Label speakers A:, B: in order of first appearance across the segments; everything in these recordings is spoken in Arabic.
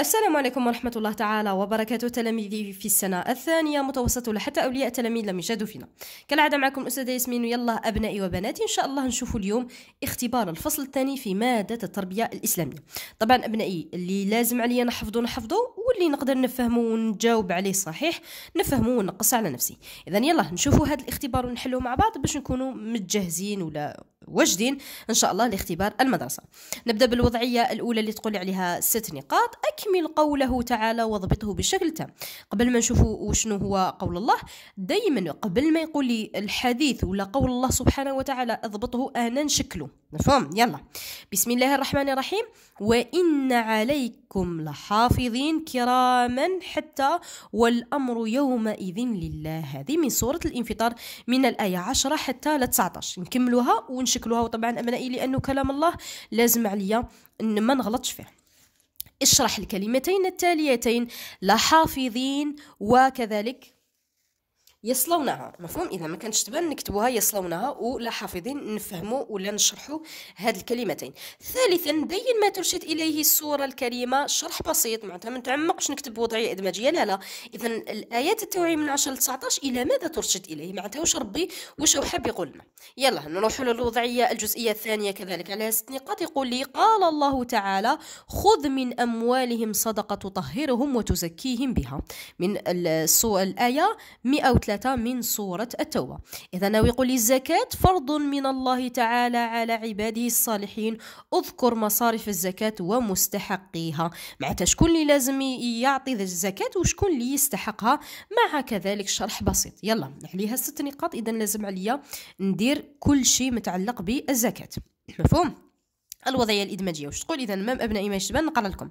A: السلام عليكم ورحمة الله تعالى وبركاته تلاميذي في السنة الثانية متوسط ولا حتى أولياء التلاميذ لم يجدوا فينا كالعادة معكم الأستاذة ياسمين ويلا أبنائي وبناتي إن شاء الله نشوفوا اليوم اختبار الفصل الثاني في مادة التربية الإسلامية طبعا أبنائي اللي لازم عليا نحفظه نحفظه واللي نقدر نفهمه ونجاوب عليه صحيح نفهمه ونقص على نفسي إذا يلا نشوفوا هذا الاختبار ونحلوه مع بعض باش نكونوا متجهزين ولا واجدين إن شاء الله لاختبار المدرسة نبدأ بالوضعية الأولى اللي تقول عليها ست نقاط أكمل قوله تعالى واضبطه بشكل تام قبل ما نشوفوا وشنو هو قول الله دايما قبل ما يقول لي الحديث ولا قول الله سبحانه وتعالى اضبطه أنا نشكله مفهوم يلا بسم الله الرحمن الرحيم وإن عليكم لحافظين كراما حتى والأمر يومئذ لله هذه من سورة الانفطار من الآية 10 حتى ل 19 نكملوها ونشكلوها شكلها وطبعا أمنائي لأنه كلام الله لازم عليا أن ما نغلطش فيه اشرح الكلمتين التاليتين لحافظين وكذلك يصلونها مفهوم اذا ما كانتش تبان نكتبوها يصلونها ولا حافظين نفهموا ولا نشرحوا هاد الكلمتين ثالثا بين ما ترشد اليه السوره الكريمه شرح بسيط معناتها ما نتعمقش نكتب وضعيه ادماجيه لا لا اذا الايات التوعيه من 10 ل 19 الى ماذا ترشد اليه معناتها واش ربي واش حاب يقول لنا يلا نروحوا للوضعيه الجزئيه الثانيه كذلك على ست نقاط يقول لي قال الله تعالى خذ من اموالهم صدقه تطهرهم وتزكيهم بها من الآية 103 الزكاة من سورة التوبة إذا ناوي يقول الزكاة فرض من الله تعالى على عباده الصالحين اذكر مصارف الزكاة ومستحقيها معناتها شكون اللي لازم يعطي الزكاة وشكون اللي يستحقها مع كذلك شرح بسيط يلا عليها ست نقاط إذا لازم عليا ندير كل شيء متعلق بالزكاة مفهوم الوضعية الإدماجية واش تقول إذا مام أبناء إمام الشبان نقرأ لكم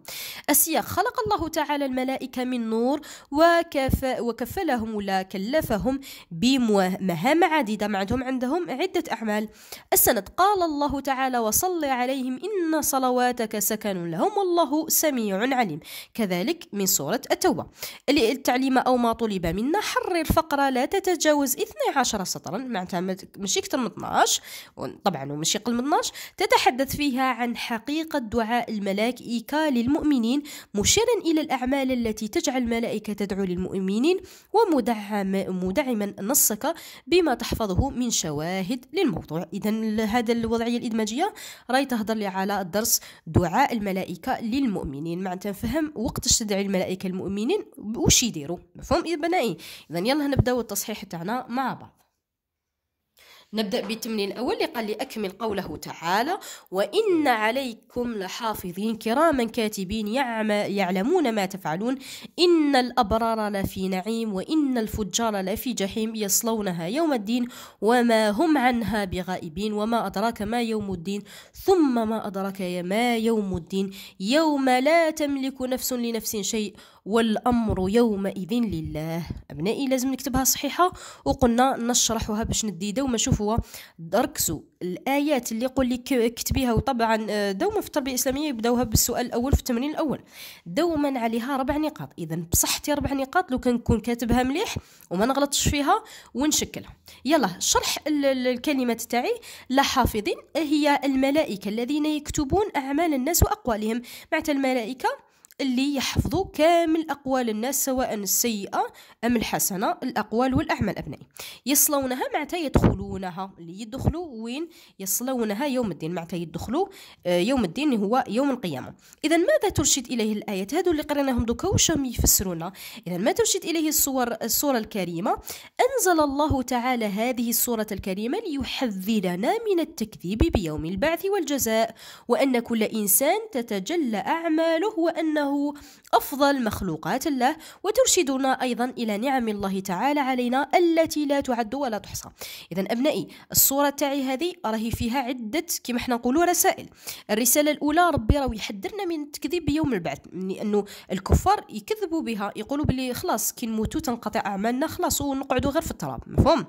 A: السياق خلق الله تعالى الملائكة من نور وكف وكفلهم ولا كلفهم بمهام عديدة ما عندهم عندهم عدة أعمال السند قال الله تعالى وصل عليهم إن صلواتك سكن لهم والله سميع عليم كذلك من سورة التوبة التعليم أو ما طلب منا حرر فقره لا تتجاوز 12 سطرا معناتها ماشي أكثر من 12 طبعا وماشي أقل من 12 تتحدث فيه بها عن حقيقة دعاء الملاك إيكا للمؤمنين مشيرا إلى الأعمال التي تجعل الملائكة تدعو للمؤمنين ومدعما نصك بما تحفظه من شواهد للموضوع إذا هذا الوضعية الإدماجية راي تهضر لي على الدرس دعاء الملائكة للمؤمنين معناتها نفهم وقتاش تدعي الملائكة المؤمنين وش يديروا مفهوم يا بنائي إذا يلا نبداو التصحيح تاعنا مع بعض نبدأ بالتمرين الأول اللي قال لي أكمل قوله تعالى وإن عليكم لحافظين كراما كاتبين يعلمون ما تفعلون إن الأبرار لفي نعيم وإن الفجار لفي جحيم يصلونها يوم الدين وما هم عنها بغائبين وما أدراك ما يوم الدين ثم ما أدراك ما يوم الدين يوم لا تملك نفس لنفس شيء والأمر يومئذ لله أبنائي لازم نكتبها صحيحة وقلنا نشرحها باش نديدة وما نشوف هو ركزوا الايات اللي يقول لك اكتبيها وطبعا آه، دوما في التربيه الاسلاميه يبداوها بالسؤال الاول في التمرين الاول دوما عليها ربع نقاط اذا بصحتي ربع نقاط لو كان نكون كاتبها مليح وما نغلطش فيها ونشكلها يلا شرح الكلمات تاعي لا حافظين هي الملائكه الذين يكتبون اعمال الناس واقوالهم معناتها الملائكه اللي يحفظوا كامل أقوال الناس سواء السيئة أم الحسنة الأقوال والأعمال أبنائي يصلونها معناتها يدخلونها اللي يدخلوا وين يصلونها يوم الدين معناتها يدخلوا آه، يوم الدين هو يوم القيامة إذا ماذا ترشد إليه الآيات هذو اللي قريناهم دوكا واش يفسرونا إذا ما ترشد إليه الصور الصورة الكريمة أنزل الله تعالى هذه الصورة الكريمة ليحذرنا من التكذيب بيوم البعث والجزاء وأن كل إنسان تتجلى أعماله وأنه أنه أفضل مخلوقات الله وترشدنا أيضا إلى نعم الله تعالى علينا التي لا تعد ولا تحصى إذا أبنائي الصورة تاعي هذه راهي فيها عدة كما حنا نقولوا رسائل الرسالة الأولى ربي راهو يحذرنا من التكذيب بيوم البعث لأنه الكفار يكذبوا بها يقولوا بلي خلاص كي نموتوا تنقطع أعمالنا خلاص ونقعدوا غير في التراب مفهوم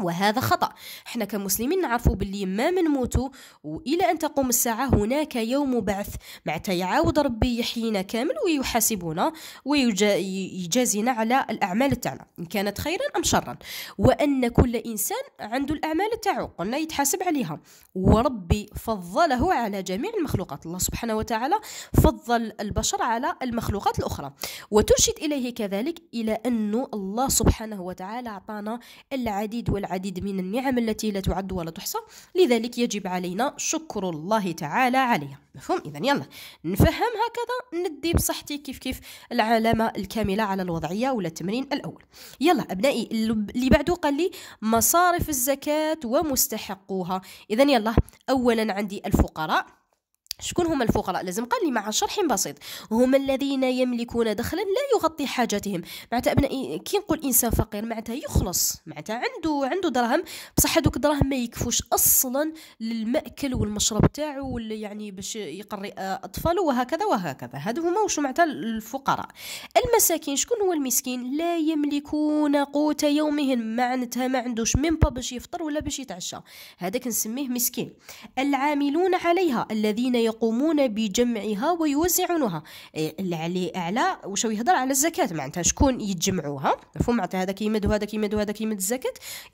A: وهذا خطأ احنا كمسلمين نعرفوا باللي ما منموتوا وإلى أن تقوم الساعة هناك يوم بعث معناتها يعاود ربي يحيينا كامل ويحاسبنا ويجازينا على الأعمال تاعنا إن كانت خيرا أم شرا وأن كل إنسان عنده الأعمال تاعو قلنا يتحاسب عليها وربي فضله على جميع المخلوقات الله سبحانه وتعالى فضل البشر على المخلوقات الأخرى وترشد إليه كذلك إلى أنه الله سبحانه وتعالى أعطانا العديد وال العديد من النعم التي لا تعد ولا تحصى لذلك يجب علينا شكر الله تعالى عليها مفهوم اذا يلا نفهم هكذا ندي بصحتي كيف كيف العلامه الكامله على الوضعيه ولا التمرين الاول يلا ابنائي اللي بعده قال لي مصارف الزكاه ومستحقوها اذا يلا اولا عندي الفقراء شكون هما الفقراء لازم قال لي مع شرح بسيط هما الذين يملكون دخلا لا يغطي حاجتهم معناتها ابناء كي نقول انسان فقير معناتها يخلص معناتها عنده عنده دراهم بصح هذوك الدراهم ما يكفوش اصلا للماكل والمشرب تاعو ولا يعني باش يقري آه، اطفاله وهكذا وهكذا هذو هما وش معناتها الفقراء المساكين شكون هو المسكين لا يملكون قوت يومهم معناتها ما عندوش ميمبا باش يفطر ولا باش يتعشى هذاك نسميه مسكين العاملون عليها الذين يقومون بجمعها ويوزعونها إيه، اللي عليه اعلى وشو يهضر على الزكاه معناتها شكون يتجمعوها مفهوم معناتها هذا كيمد وهذا كيمد وهذا كيمد الزكاه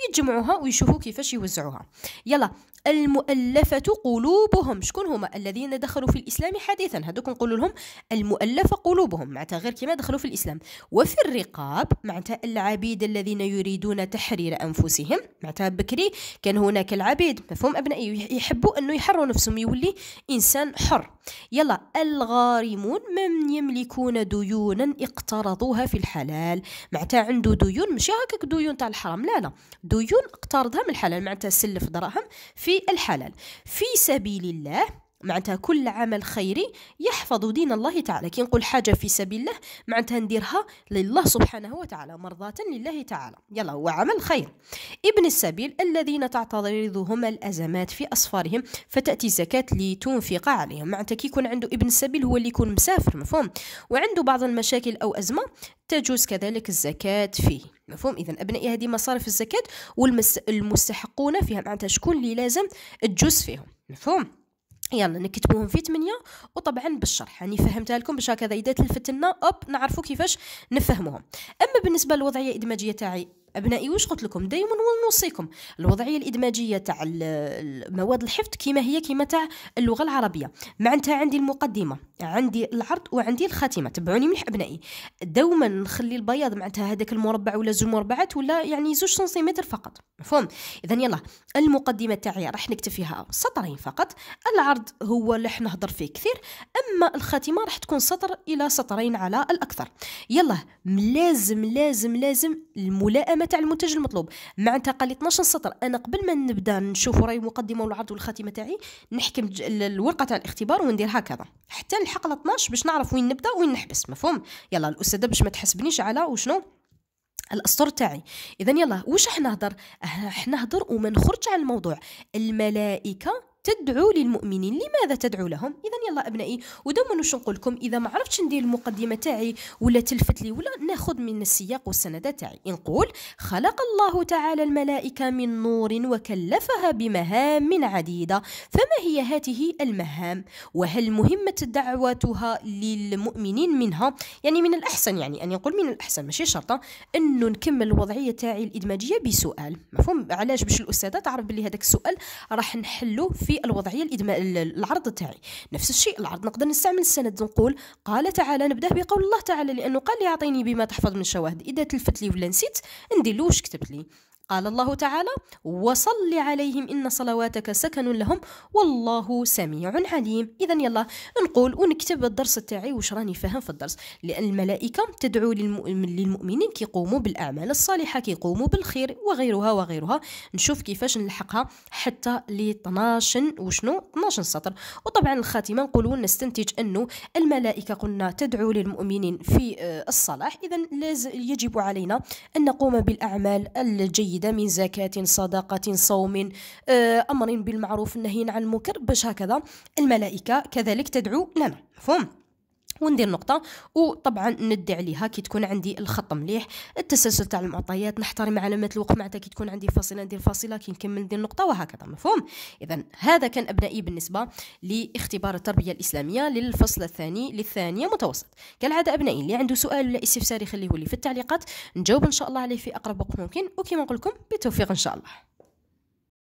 A: يتجمعوها ويشوفوا كيفاش يوزعوها يلا المؤلفه قلوبهم شكون هما الذين دخلوا في الاسلام حديثا هذوك نقول لهم المؤلفه قلوبهم معناتها غير كما دخلوا في الاسلام وفي الرقاب معناتها العبيد الذين يريدون تحرير انفسهم معناتها بكري كان هناك العبيد مفهوم ابنائي يحبوا انه يحرروا نفسهم يولي انسان الإنسان حر يلا الغارمون من يملكون ديونا اقترضوها في الحلال معناتها عنده ديون ماشي هكاك ديون تاع الحرام لا لا ديون اقترضها من الحلال معناتها سلف دراهم في الحلال في سبيل الله معناتها كل عمل خيري يحفظ دين الله تعالى كي نقول حاجة في سبيل الله معناتها نديرها لله سبحانه وتعالى مرضاة لله تعالى يلا هو عمل خير ابن السبيل الذين تعترضهم الأزمات في أصفارهم فتأتي زكاة لتنفق عليهم معناتها كي يكون عنده ابن السبيل هو اللي يكون مسافر مفهوم وعنده بعض المشاكل أو أزمة تجوز كذلك الزكاة فيه مفهوم اذا ابناء هذه مصارف الزكاه والمستحقون فيها معناتها شكون اللي لازم تجوز فيهم مفهوم يلا نكتبوهم في 8 وطبعا بالشرح يعني فهمتها لكم باش هكذا اذا لنا اوب نعرفوا كيفاش نفهموهم اما بالنسبه للوضعيه الادماجيه تاعي ابنائي واش قلت لكم دائما ونوصيكم الوضعيه الادماجيه تاع مواد الحفظ كما هي كما تاع اللغه العربيه معناتها عندي المقدمه عندي العرض وعندي الخاتمه تبعوني مليح ابنائي دوما نخلي البياض معناتها هذاك المربع ولا زوج مربعات ولا يعني زوج سنتيمتر فقط مفهوم اذا يلا المقدمه تاعي راح نكتب فيها سطرين فقط العرض هو اللي راح نهضر فيه كثير اما الخاتمه راح تكون سطر الى سطرين على الاكثر يلا لازم لازم لازم الملائمه المقدمه تاع المنتج المطلوب معناتها قال 12 سطر انا قبل ما نبدا نشوف راي المقدمه والعرض والخاتمه تاعي نحكم الورقه تاع الاختبار وندير هكذا حتى نلحق ل 12 باش نعرف وين نبدا وين نحبس مفهوم يلا الاستاذه باش ما تحسبنيش على وشنو الاسطر تاعي اذا يلا واش راح نهضر راح نهضر وما نخرج عن الموضوع الملائكه تدعو للمؤمنين لماذا تدعو لهم اذا يلا ابنائي ودوما واش نقول لكم اذا ما عرفتش ندير المقدمه تاعي ولا تلفت لي ولا ناخذ من السياق والسند تاعي نقول خلق الله تعالى الملائكه من نور وكلفها بمهام عديده فما هي هاته المهام وهل مهمه دعوتها للمؤمنين منها يعني من الاحسن يعني ان يقول من الاحسن ماشي شرط انه نكمل الوضعيه تاعي الادماجيه بسؤال مفهوم علاش باش الاستاذه تعرف بلي هذاك السؤال راح نحلو في في الوضعيه الادماء العرض تاعي نفس الشيء العرض نقدر نستعمل السند نقول قال تعالى نبدا بقول الله تعالى لانه قال لي اعطيني بما تحفظ من شواهد اذا تلفت لي ولا نسيت ندير له واش لي قال الله تعالى وصل عليهم إن صلواتك سكن لهم والله سميع عليم إذا يلا نقول ونكتب الدرس تاعي واش راني فاهم في الدرس لأن الملائكة تدعو للمؤمنين كيقوموا بالأعمال الصالحة كيقوموا بالخير وغيرها وغيرها نشوف كيفاش نلحقها حتى ل 12 وشنو 12 سطر وطبعا الخاتمة نقولوا نستنتج أنه الملائكة قلنا تدعو للمؤمنين في آه، الصلاح إذا يجب علينا أن نقوم بالأعمال الجيدة جديده من زكاه صدقه صوم آه، امر بالمعروف نهي عن المنكر باش هكذا الملائكه كذلك تدعو لنا مفهوم وندير نقطه وطبعا ندي عليها كي تكون عندي الخط مليح التسلسل تاع المعطيات نحترم علامات الوقف معناتها كي تكون عندي فاصله ندير فاصله كي نكمل ندير نقطه وهكذا مفهوم اذا هذا كان ابنائي بالنسبه لاختبار التربيه الاسلاميه للفصل الثاني للثانيه متوسط كالعاده ابنائي اللي عنده سؤال ولا استفسار يخليه لي في التعليقات نجاوب ان شاء الله عليه في اقرب وقت ممكن وكما نقول لكم بالتوفيق ان شاء الله